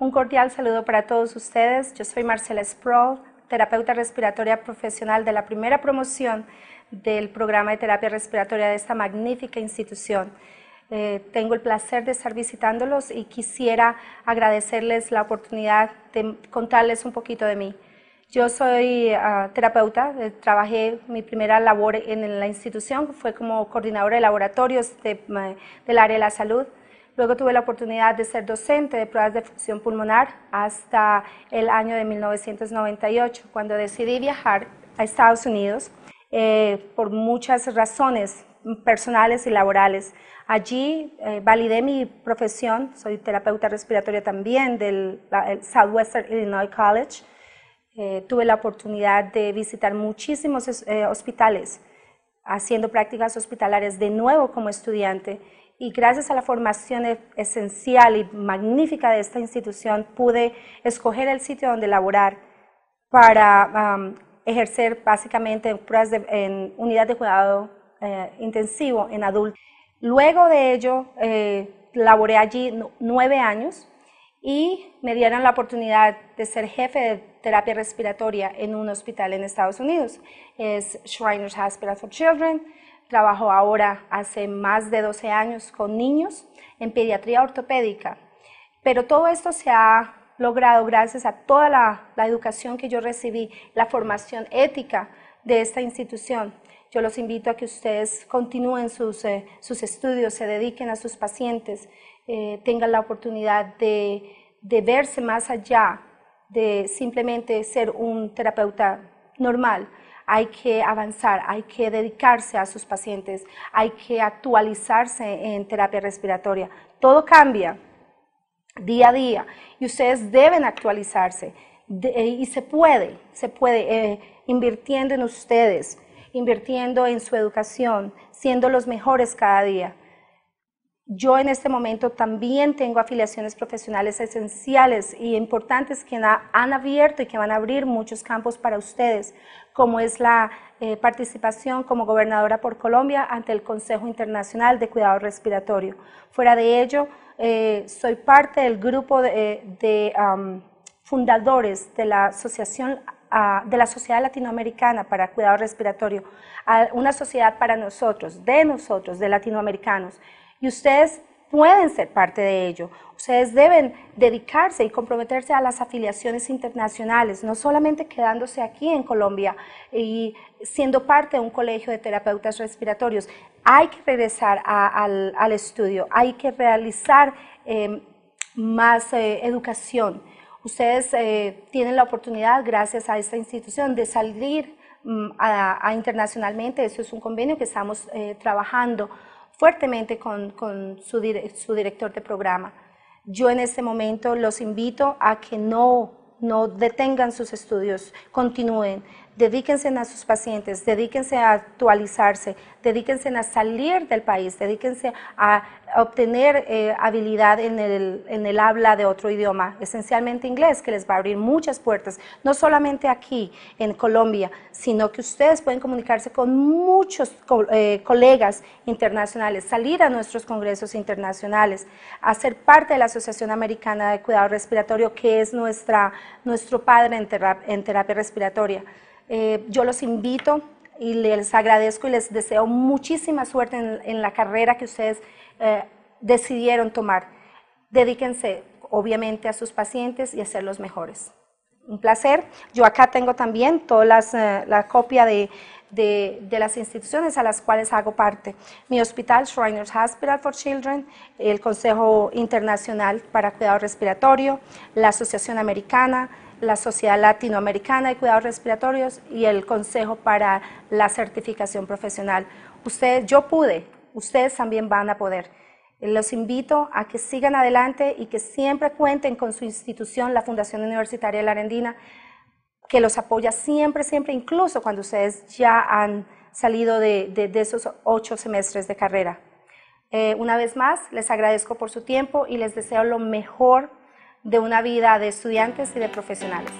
Un cordial saludo para todos ustedes. Yo soy Marcela Sproul, terapeuta respiratoria profesional de la primera promoción del programa de terapia respiratoria de esta magnífica institución. Eh, tengo el placer de estar visitándolos y quisiera agradecerles la oportunidad de contarles un poquito de mí. Yo soy ah, terapeuta, eh, trabajé mi primera labor en, la institución, fue como coordinadora de laboratorios del área de la salud. Luego tuve la oportunidad de ser docente de pruebas de función pulmonar hasta el año de 1998, cuando decidí viajar a Estados Unidos eh, por muchas razones personales y laborales. Allí eh, validé mi profesión, soy terapeuta respiratoria también del Southwestern Illinois College. Eh, tuve la oportunidad de visitar muchísimos hospitales haciendo prácticas hospitalarias de nuevo como estudiante y gracias a la formación e-, esencial y magnífica de esta institución pude escoger el sitio donde laborar para ejercer básicamente en, pruebas en unidad de cuidado eh, intensivo en adultos. Luego de ello, eh, laboré allí nueve años y me dieron la oportunidad de ser jefe de terapia respiratoria en un hospital en Estados Unidos. Es Shriners Hospital for Children. Trabajo ahora hace más de 12 años con niños en pediatría ortopédica, pero todo esto se ha logrado gracias a toda la, educación que yo recibí, la formación ética de esta institución. Yo los invito a que ustedes continúen sus, eh, estudios, se dediquen a sus pacientes, eh, tengan la oportunidad de verse más allá de simplemente ser un terapeuta normal, hay que avanzar, hay que dedicarse a sus pacientes, hay que actualizarse en terapia respiratoria. Todo cambia día a día y ustedes deben actualizarse eh, y se puede, se puede eh, invirtiendo en ustedes, invirtiendo en su educación, siendo los mejores cada día. Yo en este momento también tengo afiliaciones profesionales esenciales y importantes que han abierto y que van a abrir muchos campos para ustedes, como es la eh, participación como gobernadora por Colombia ante el Consejo Internacional de Cuidado Respiratorio. Fuera de ello, eh, soy parte del grupo de, eh, fundadores de la Asociación ah, de la Sociedad Latinoamericana para Cuidado Respiratorio, una sociedad para nosotros, de nosotros, de latinoamericanos. Y ustedes pueden ser parte de ello. Ustedes deben dedicarse y comprometerse a las afiliaciones internacionales, no solamente quedándose aquí en Colombia y siendo parte de un colegio de terapeutas respiratorios. Hay que regresar al, estudio, hay que realizar em, más eh, educación. Ustedes eh, tienen la oportunidad, gracias a esta institución, de salir mm, internacionalmente. Eso es un convenio que estamos eh, trabajando fuertemente con, su, su, director de programa. Yo en este momento los invito a que no detengan sus estudios, continúen dedíquense a sus pacientes, dedíquense a actualizarse, dedíquense a salir del país, dedíquense a obtener eh, habilidad en el, habla de otro idioma, esencialmente inglés, que les va a abrir muchas puertas, no solamente aquí en Colombia, sino que ustedes pueden comunicarse con muchos eh, colegas internacionales, salir a nuestros congresos internacionales, hacer parte de la Asociación Americana de Cuidado Respiratorio, que es nuestra, nuestro padre en terapia respiratoria. Eh, yo los invito y les agradezco y les deseo muchísima suerte en, la carrera que ustedes eh, decidieron tomar. Dedíquense, obviamente, a sus pacientes y a ser los mejores. Un placer. Yo acá tengo también toda eh, la copia de, de, de, las instituciones a las cuales hago parte. Mi hospital, Shriners Hospital for Children, el Consejo Internacional para Cuidado Respiratorio, la Asociación Americana, la Sociedad Latinoamericana de Cuidados Respiratorios y el Consejo para la Certificación Profesional. Ustedes, yo pude, ustedes también van a poder. Los invito a que sigan adelante y que siempre cuenten con su institución, la Fundación Universitaria de la que los apoya siempre, siempre, incluso cuando ustedes ya han salido de, esos ocho semestres de carrera. Eh, una vez más, les agradezco por su tiempo y les deseo lo mejor de una vida de estudiantes y de profesionales.